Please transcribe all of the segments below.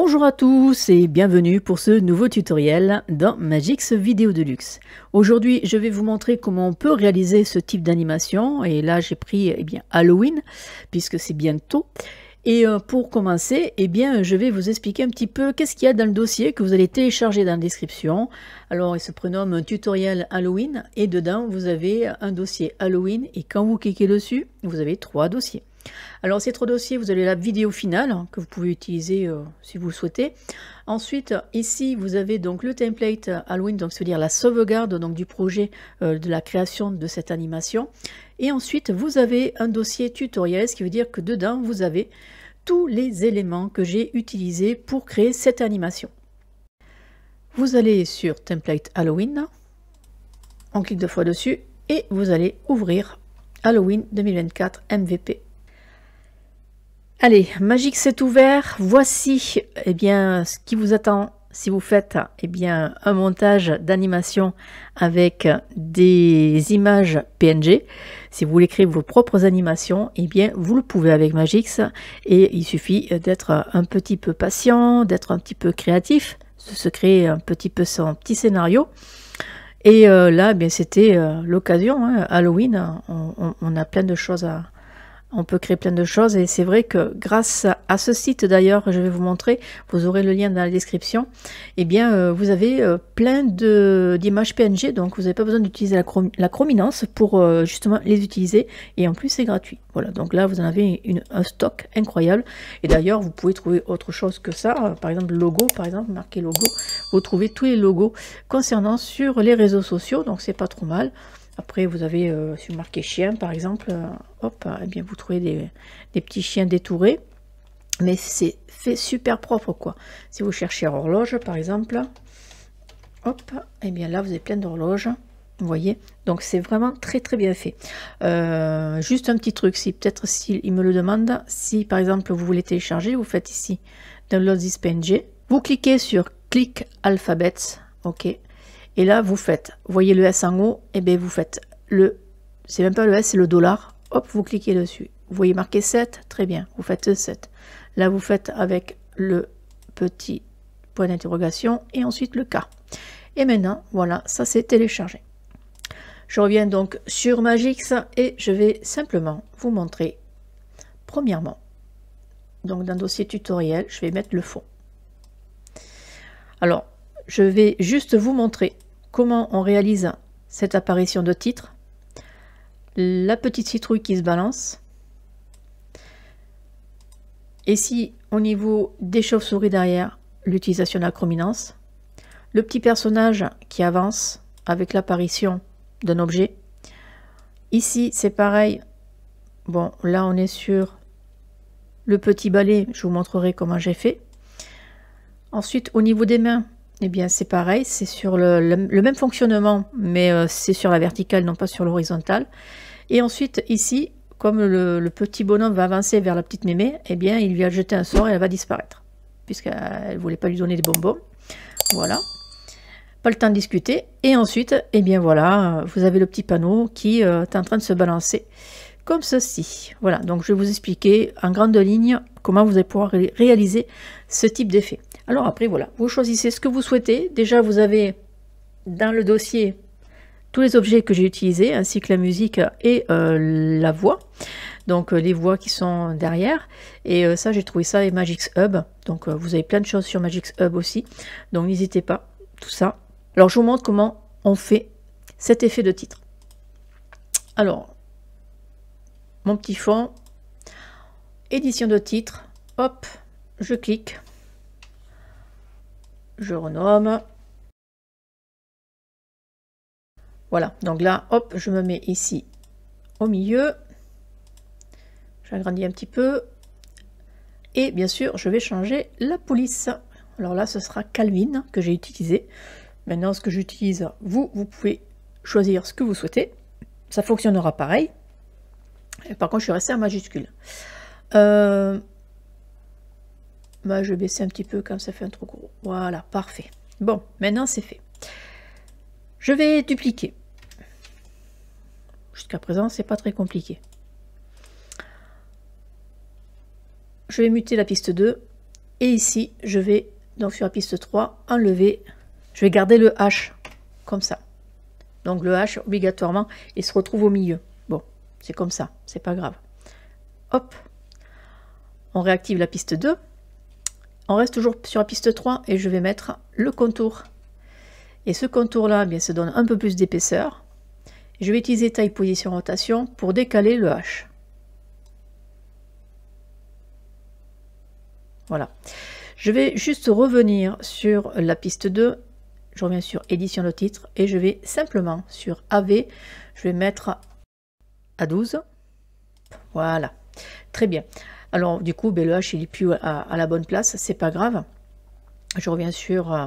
Bonjour à tous et bienvenue pour ce nouveau tutoriel dans Magix Vidéo Deluxe Aujourd'hui, je vais vous montrer comment on peut réaliser ce type d'animation et là j'ai pris eh bien, Halloween puisque c'est bientôt. Et euh, pour commencer, eh bien, je vais vous expliquer un petit peu qu'est-ce qu'il y a dans le dossier que vous allez télécharger dans la description. Alors, il se prénomme tutoriel Halloween et dedans, vous avez un dossier Halloween et quand vous cliquez dessus, vous avez trois dossiers. Alors ces trois dossiers, vous avez la vidéo finale que vous pouvez utiliser euh, si vous le souhaitez. Ensuite, ici, vous avez donc le template Halloween, donc c'est-à-dire la sauvegarde donc, du projet euh, de la création de cette animation. Et ensuite, vous avez un dossier tutoriel, ce qui veut dire que dedans, vous avez tous les éléments que j'ai utilisés pour créer cette animation. Vous allez sur Template Halloween, on clique deux fois dessus et vous allez ouvrir Halloween 2024 MVP. Allez, Magic s'est ouvert. Voici eh bien, ce qui vous attend si vous faites eh bien, un montage d'animation avec des images PNG. Si vous voulez créer vos propres animations, eh bien, vous le pouvez avec Magix. Et il suffit d'être un petit peu patient, d'être un petit peu créatif, de se créer un petit peu son petit scénario. Et euh, là, eh bien, c'était euh, l'occasion. Hein, Halloween, on, on a plein de choses à, on peut créer plein de choses et c'est vrai que grâce à ce site d'ailleurs je vais vous montrer, vous aurez le lien dans la description, et eh bien euh, vous avez euh, plein plein d'images PNG, donc vous n'avez pas besoin d'utiliser la, chrominance pour euh, justement les utiliser et en plus c'est gratuit. Voilà, donc là vous en avez un stock incroyable et d'ailleurs vous pouvez trouver autre chose que ça, par exemple logo, par exemple marqué logo, vous trouvez tous les logos concernant sur les réseaux sociaux, donc c'est pas trop mal. Après, vous avez, euh, sur marqué chien par exemple, euh, hop, eh bien vous trouvez des, petits chiens détourés. Mais c'est fait super propre quoi. Si vous cherchez horloge par exemple, hop, et eh bien là vous avez plein d'horloges. Vous voyez Donc c'est vraiment très très bien fait. Euh, juste un petit truc, si peut-être s'il me le demande, si par exemple vous voulez télécharger, vous faites ici Download this PNG. Vous cliquez sur Click Alphabet, ok et là, vous faites, vous voyez le S en haut, et eh bien vous faites le, c'est même pas le S, c'est le dollar, hop, vous cliquez dessus. Vous voyez marqué 7, très bien, vous faites 7. Là, vous faites avec le petit point d'interrogation et ensuite le K. Et maintenant, voilà, ça c'est téléchargé. Je reviens donc sur Magix et je vais simplement vous montrer, premièrement, donc dans le dossier tutoriel, je vais mettre le fond. Alors, je vais juste vous montrer Comment on réalise cette apparition de titre La petite citrouille qui se balance. Et si au niveau des chauves-souris derrière, l'utilisation de la chrominance. Le petit personnage qui avance avec l'apparition d'un objet. Ici, c'est pareil. Bon, là, on est sur le petit balai. Je vous montrerai comment j'ai fait. Ensuite, au niveau des mains, eh bien, c'est pareil, c'est sur le, même fonctionnement, mais euh, c'est sur la verticale, non pas sur l'horizontale. Et ensuite, ici, comme le, petit bonhomme va avancer vers la petite mémé, eh bien, il lui a jeté un sort et elle va disparaître, puisqu'elle ne voulait pas lui donner des bonbons. Voilà. Pas le temps de discuter. Et ensuite, eh bien voilà, vous avez le petit panneau qui euh, est en train de se balancer comme ceci. Voilà, donc je vais vous expliquer en grande ligne comment vous allez pouvoir réaliser ce type d'effet. Alors après, voilà, vous choisissez ce que vous souhaitez. Déjà, vous avez dans le dossier tous les objets que j'ai utilisés, ainsi que la musique et euh, la voix. Donc euh, les voix qui sont derrière. Et euh, ça, j'ai trouvé ça et Magix Hub. Donc vous avez plein de choses sur Magix Hub aussi. Donc n'hésitez pas, tout ça. Alors je vous montre comment on fait cet effet de titre. Alors, mon petit fond, édition de titre, hop, je clique, je renomme. Voilà, donc là, hop, je me mets ici au milieu, j'agrandis un petit peu, et bien sûr, je vais changer la police. Alors là, ce sera Calvin que j'ai utilisé. Maintenant, ce que j'utilise, vous, vous pouvez choisir ce que vous souhaitez. Ça fonctionnera pareil par contre, je suis restée en majuscule. Euh, bah, je vais baisser un petit peu comme ça fait un trop gros. Voilà, parfait. Bon, maintenant c'est fait. Je vais dupliquer. Jusqu'à présent, c'est pas très compliqué. Je vais muter la piste 2. Et ici, je vais, donc sur la piste 3, enlever. Je vais garder le H, comme ça. Donc le H, obligatoirement, il se retrouve au milieu. C'est comme ça, c'est pas grave. Hop, on réactive la piste 2. On reste toujours sur la piste 3 et je vais mettre le contour. Et ce contour-là, eh bien, se donne un peu plus d'épaisseur. Je vais utiliser taille, position, rotation pour décaler le H. Voilà. Je vais juste revenir sur la piste 2. Je reviens sur édition le titre et je vais simplement sur AV, je vais mettre 12. Voilà, très bien. Alors du coup, le H, il n'est plus à, la bonne place, c'est pas grave. Je reviens sur euh,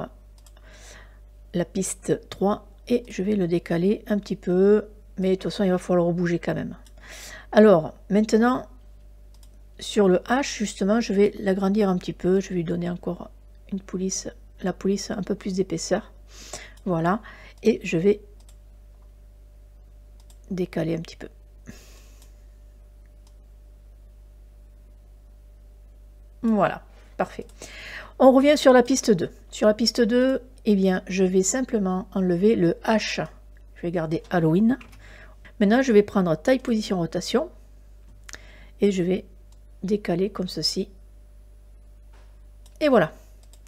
la piste 3 et je vais le décaler un petit peu, mais de toute façon, il va falloir rebouger quand même. Alors, maintenant, sur le H, justement, je vais l'agrandir un petit peu, je vais lui donner encore une police, la police un peu plus d'épaisseur. Voilà, et je vais décaler un petit peu. Voilà, parfait. On revient sur la piste 2. Sur la piste 2, eh bien, je vais simplement enlever le H. Je vais garder Halloween. Maintenant, je vais prendre taille, position, rotation. Et je vais décaler comme ceci. Et voilà.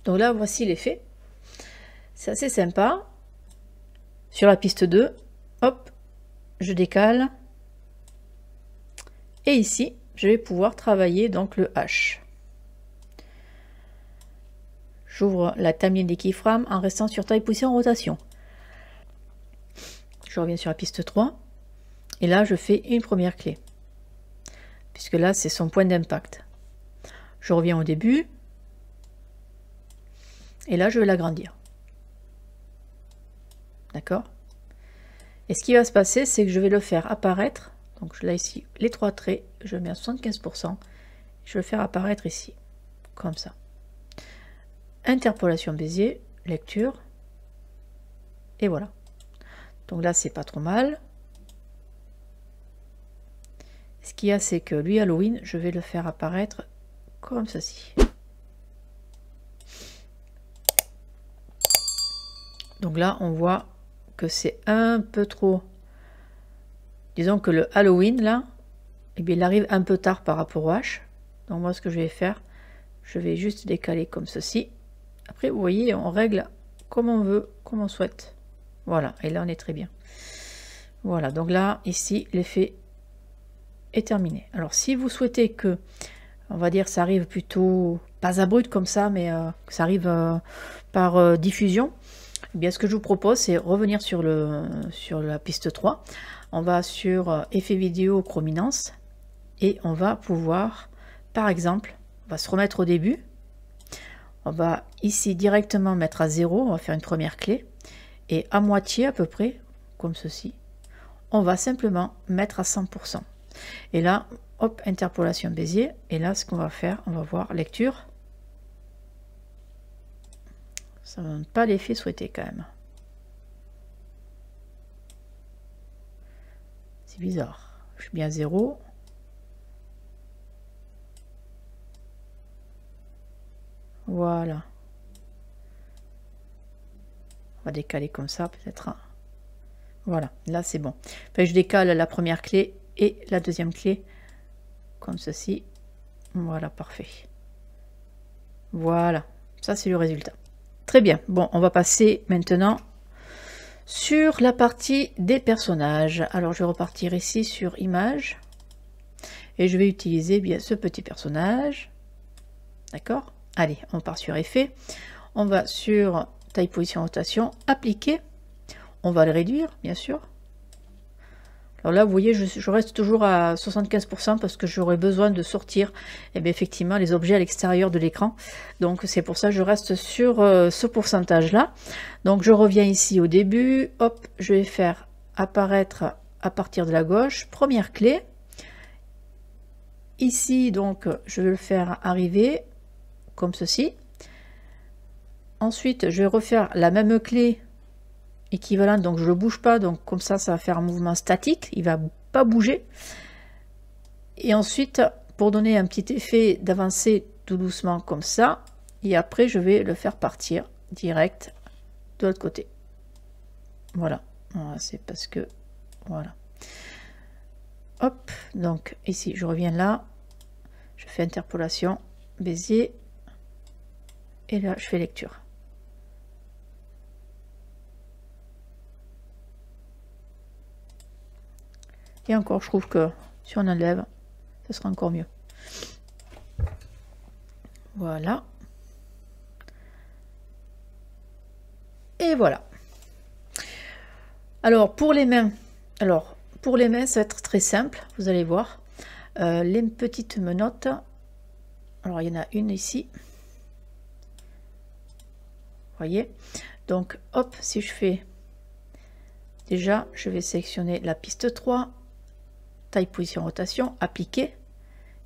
Donc là, voici l'effet. C'est assez sympa. Sur la piste 2, hop, je décale. Et ici, je vais pouvoir travailler donc le H. J'ouvre la timeline des keyframes en restant sur taille poussée en rotation. Je reviens sur la piste 3. Et là, je fais une première clé. Puisque là, c'est son point d'impact. Je reviens au début. Et là, je vais l'agrandir. D'accord Et ce qui va se passer, c'est que je vais le faire apparaître. Donc là, ici, les trois traits, je mets à 75%. Je vais le faire apparaître ici, comme ça interpolation Bézier, lecture, et voilà. Donc là, c'est pas trop mal. Ce qu'il y a, c'est que lui, Halloween, je vais le faire apparaître comme ceci. Donc là, on voit que c'est un peu trop. Disons que le Halloween, là, et eh bien, il arrive un peu tard par rapport au H. Donc moi, ce que je vais faire, je vais juste décaler comme ceci. Après, vous voyez, on règle comme on veut, comme on souhaite. Voilà, et là, on est très bien. Voilà, donc là, ici, l'effet est terminé. Alors, si vous souhaitez que, on va dire, ça arrive plutôt, pas brut comme ça, mais euh, que ça arrive euh, par euh, diffusion, eh bien, ce que je vous propose, c'est revenir sur, le, sur la piste 3. On va sur effet vidéo prominence, et on va pouvoir, par exemple, on va se remettre au début, on va ici directement mettre à 0, on va faire une première clé. Et à moitié à peu près, comme ceci, on va simplement mettre à 100%. Et là, hop, interpolation Bézier. Et là, ce qu'on va faire, on va voir lecture. Ça ne donne pas l'effet souhaité quand même. C'est bizarre. Je suis bien à 0. Voilà. On va décaler comme ça peut-être. Hein. Voilà, là c'est bon. je décale la première clé et la deuxième clé comme ceci. Voilà, parfait. Voilà, ça c'est le résultat. Très bien, bon, on va passer maintenant sur la partie des personnages. Alors je vais repartir ici sur Images et je vais utiliser bien ce petit personnage. D'accord Allez, on part sur effet. On va sur taille, position, rotation, appliquer. On va le réduire, bien sûr. Alors là, vous voyez, je, reste toujours à 75% parce que j'aurais besoin de sortir et eh bien, effectivement les objets à l'extérieur de l'écran. Donc c'est pour ça que je reste sur euh, ce pourcentage-là. Donc je reviens ici au début. Hop, je vais faire apparaître à partir de la gauche. Première clé. Ici, donc, je vais le faire arriver comme ceci. Ensuite, je vais refaire la même clé équivalente, donc je ne le bouge pas, donc comme ça, ça va faire un mouvement statique, il va pas bouger. Et ensuite, pour donner un petit effet d'avancer tout doucement comme ça, et après, je vais le faire partir direct de l'autre côté. Voilà, c'est parce que, voilà. Hop, donc ici, je reviens là, je fais interpolation, Bézier, et là, je fais lecture. Et encore, je trouve que si on enlève, ce sera encore mieux. Voilà. Et voilà. Alors, pour les mains, alors, pour les mains, ça va être très simple, vous allez voir. Euh, les petites menottes, alors il y en a une ici, voyez donc hop si je fais déjà je vais sélectionner la piste 3 taille position rotation appliquer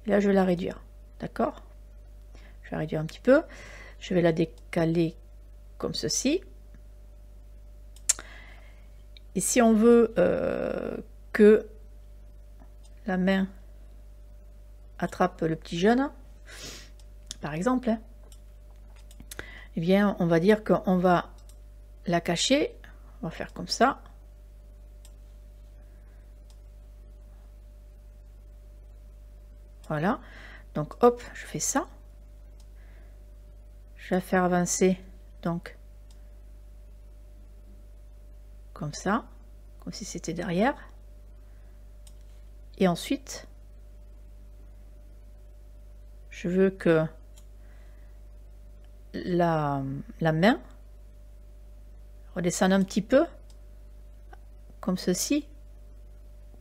là je vais la réduire d'accord je vais réduire un petit peu je vais la décaler comme ceci et si on veut euh, que la main attrape le petit jeune par exemple hein. Eh bien, on va dire qu'on va la cacher. On va faire comme ça. Voilà. Donc, hop, je fais ça. Je vais faire avancer, donc, comme ça, comme si c'était derrière. Et ensuite, je veux que la, main, redescendre un petit peu, comme ceci,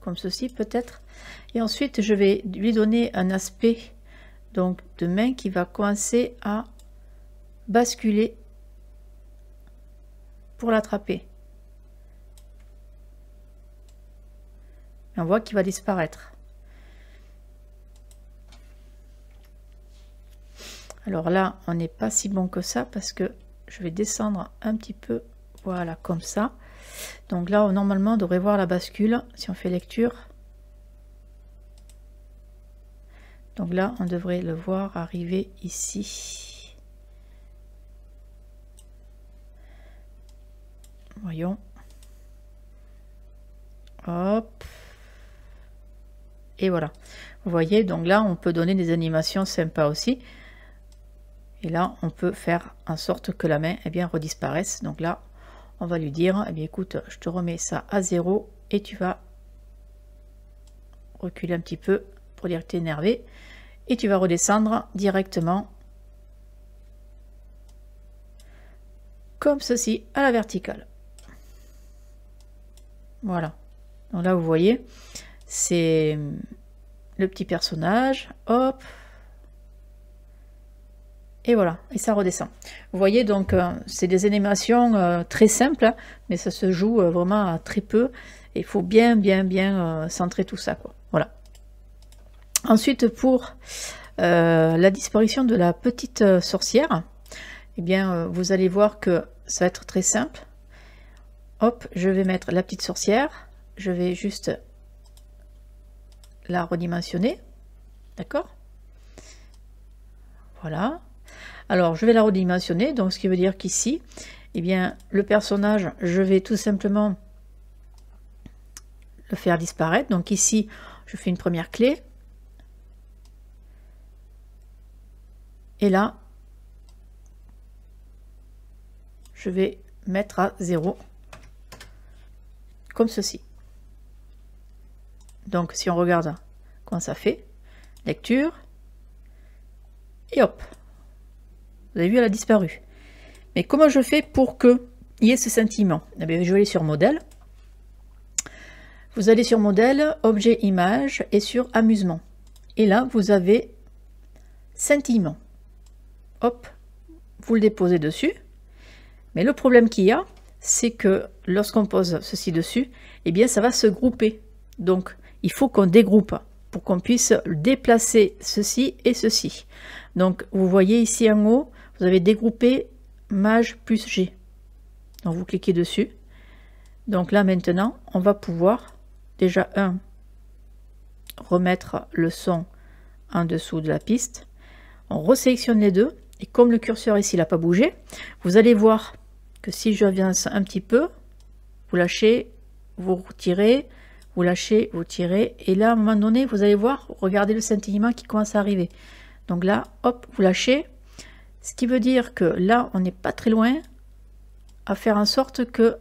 comme ceci peut-être. Et ensuite, je vais lui donner un aspect donc de main qui va commencer à basculer pour l'attraper. On voit qu'il va disparaître. Alors là, on n'est pas si bon que ça parce que je vais descendre un petit peu, voilà, comme ça. Donc là, normalement, on devrait voir la bascule si on fait lecture. Donc là, on devrait le voir arriver ici. Voyons. Hop. Et voilà. Vous voyez, donc là, on peut donner des animations sympas aussi. Et là, on peut faire en sorte que la main eh bien, redisparaisse. Donc là, on va lui dire, eh bien, écoute, je te remets ça à zéro et tu vas reculer un petit peu pour dire que tu es énervé. Et tu vas redescendre directement comme ceci à la verticale. Voilà. Donc là, vous voyez, c'est le petit personnage. Hop, et voilà, et ça redescend. Vous voyez, donc, euh, c'est des animations euh, très simples, mais ça se joue euh, vraiment à très peu. Il faut bien, bien, bien centrer tout ça, quoi. Voilà. Ensuite, pour la disparition de la petite sorcière, eh bien, vous allez voir que ça va être très simple. Hop, je vais mettre la petite sorcière. Je vais juste la redimensionner. D'accord Voilà. Alors, je vais la redimensionner, donc ce qui veut dire qu'ici, eh bien, le personnage, je vais tout simplement le faire disparaître. Donc ici, je fais une première clé. Et là, je vais mettre à zéro, comme ceci. Donc si on regarde comment ça fait, lecture, et hop, vous avez vu, elle a disparu. Mais comment je fais pour qu'il y ait ce sentiment eh Je vais aller sur modèle. Vous allez sur modèle, objet image et sur amusement. Et là, vous avez sentiment. Hop, vous le déposez dessus. Mais le problème qu'il y a, c'est que lorsqu'on pose ceci dessus, eh bien ça va se grouper. Donc il faut qu'on dégroupe pour qu'on puisse déplacer ceci et ceci. Donc vous voyez ici en haut, vous avez dégroupé mage plus G. Donc vous cliquez dessus. Donc là maintenant, on va pouvoir déjà un remettre le son en dessous de la piste. On resélectionne les deux et comme le curseur ici n'a pas bougé, vous allez voir que si je reviens un petit peu, vous lâchez, vous retirez, vous lâchez, vous tirez et là à un moment donné vous allez voir, regardez le scintillement qui commence à arriver. Donc là, hop, vous lâchez, ce qui veut dire que là, on n'est pas très loin à faire en sorte que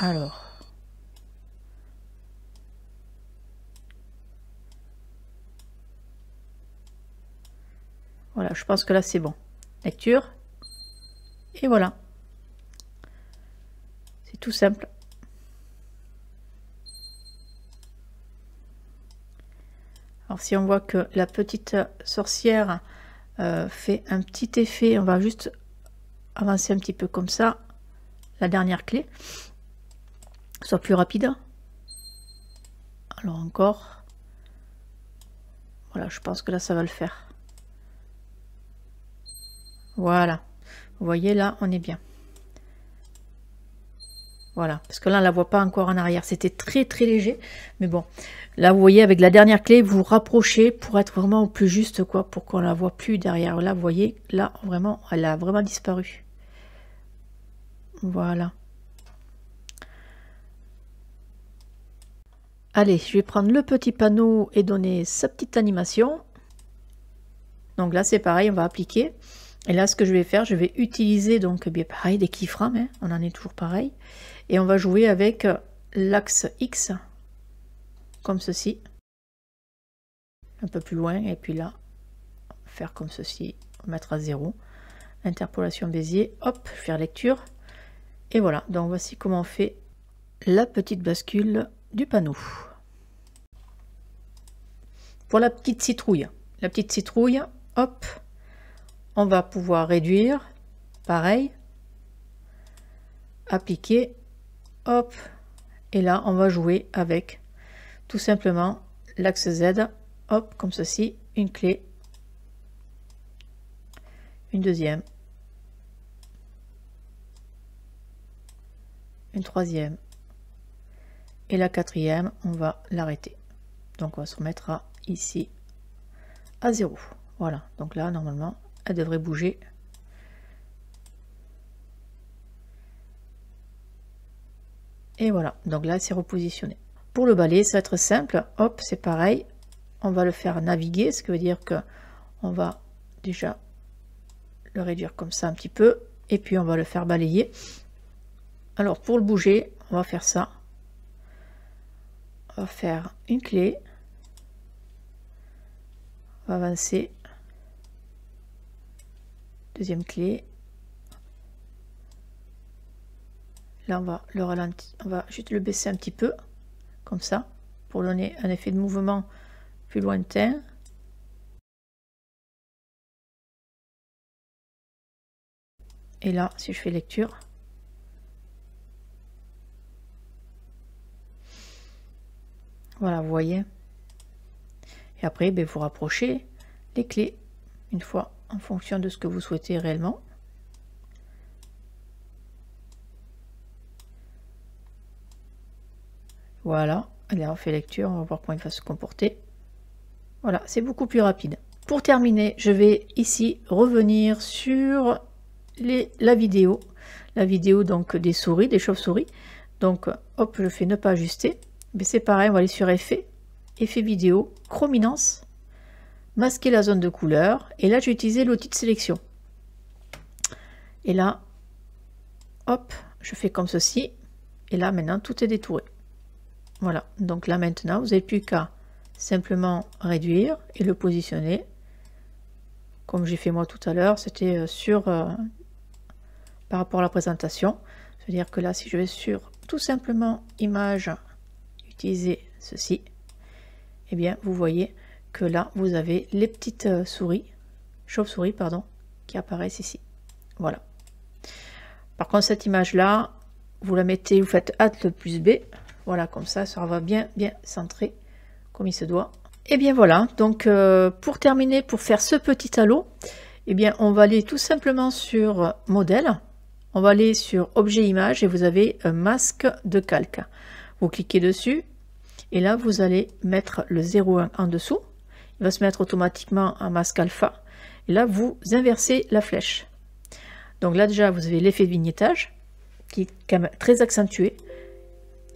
Alors, Voilà, je pense que là c'est bon. Lecture. Et voilà. C'est tout simple. Alors si on voit que la petite sorcière euh, fait un petit effet, on va juste avancer un petit peu comme ça, la dernière clé, soit plus rapide. Alors encore, voilà, je pense que là ça va le faire. Voilà, vous voyez là on est bien. Voilà, parce que là, on la voit pas encore en arrière. C'était très, très léger. Mais bon, là, vous voyez, avec la dernière clé, vous, rapprochez pour être vraiment au plus juste, quoi, pour qu'on la voit plus derrière. Là, vous voyez, là, vraiment, elle a vraiment disparu. Voilà. Allez, je vais prendre le petit panneau et donner sa petite animation. Donc là, c'est pareil, on va appliquer. Et là, ce que je vais faire, je vais utiliser, donc, eh bien pareil, des keyframes, hein. on en est toujours pareil. Et on va jouer avec euh, l'axe X, comme ceci. Un peu plus loin, et puis là, faire comme ceci, mettre à 0. Interpolation Bézier, hop, faire lecture. Et voilà, donc voici comment on fait la petite bascule du panneau. Pour la petite citrouille, la petite citrouille, hop, on va pouvoir réduire, pareil, appliquer Hop. Et là, on va jouer avec tout simplement l'axe Z. Hop, comme ceci. Une clé. Une deuxième. Une troisième. Et la quatrième, on va l'arrêter. Donc on va se remettre à ici à 0. Voilà, donc là normalement elle devrait bouger Et voilà, donc là, c'est repositionné. Pour le balai, ça va être simple. Hop, c'est pareil. On va le faire naviguer, ce qui veut dire que on va déjà le réduire comme ça un petit peu. Et puis, on va le faire balayer. Alors, pour le bouger, on va faire ça. On va faire une clé. On va avancer. Deuxième clé. on va le ralentir, on va juste le baisser un petit peu, comme ça, pour donner un effet de mouvement plus lointain. Et là, si je fais lecture, voilà, vous voyez. Et après, ben, vous rapprochez les clés, une fois en fonction de ce que vous souhaitez réellement. Voilà. Allez, on fait lecture, on va voir comment il va se comporter. Voilà, c'est beaucoup plus rapide. Pour terminer, je vais ici revenir sur la vidéo. La vidéo donc des souris, des chauves-souris. Donc, hop, je fais ne pas ajuster. Mais c'est pareil, on va aller sur effet, effet vidéo, chrominance, masquer la zone de couleur. Et là, j'ai utilisé l'outil de sélection. Et là, hop, je fais comme ceci. Et là, maintenant, tout est détouré. Voilà, donc là maintenant, vous n'avez plus qu'à simplement réduire et le positionner. Comme j'ai fait moi tout à l'heure, c'était euh, sur euh, par rapport à la présentation. C'est-à-dire que là, si je vais sur tout simplement image, utiliser ceci, et eh bien, vous voyez que là, vous avez les petites euh, souris, chauves-souris, pardon, qui apparaissent ici. Voilà. Par contre, cette image-là, vous la mettez, vous faites Alt plus B, voilà, comme ça, ça va bien, bien centré, comme il se doit. Et eh bien voilà, donc euh, pour terminer, pour faire ce petit halo, eh bien on va aller tout simplement sur modèle, on va aller sur objet image et vous avez un euh, masque de calque. Vous cliquez dessus et là vous allez mettre le 01 en dessous. Il va se mettre automatiquement un masque alpha. Et là vous inversez la flèche. Donc là déjà vous avez l'effet de vignettage qui est quand même très accentué.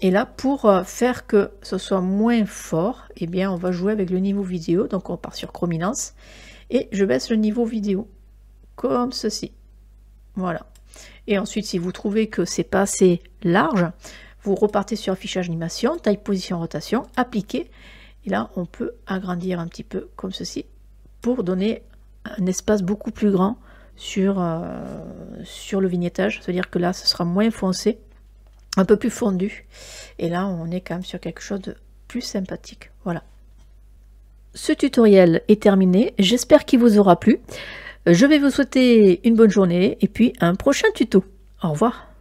Et là, pour euh, faire que ce soit moins fort, eh bien, on va jouer avec le niveau vidéo. Donc, on part sur Chrominance. Et je baisse le niveau vidéo. Comme ceci. Voilà. Et ensuite, si vous trouvez que c'est pas assez large, vous repartez sur affichage animation, taille position rotation, appliquer. Et là, on peut agrandir un petit peu comme ceci pour donner un espace beaucoup plus grand sur, euh, sur le vignettage. C'est-à-dire que là, ce sera moins foncé un peu plus fondu. Et là, on est quand même sur quelque chose de plus sympathique. Voilà. Ce tutoriel est terminé. J'espère qu'il vous aura plu. Je vais vous souhaiter une bonne journée et puis un prochain tuto. Au revoir.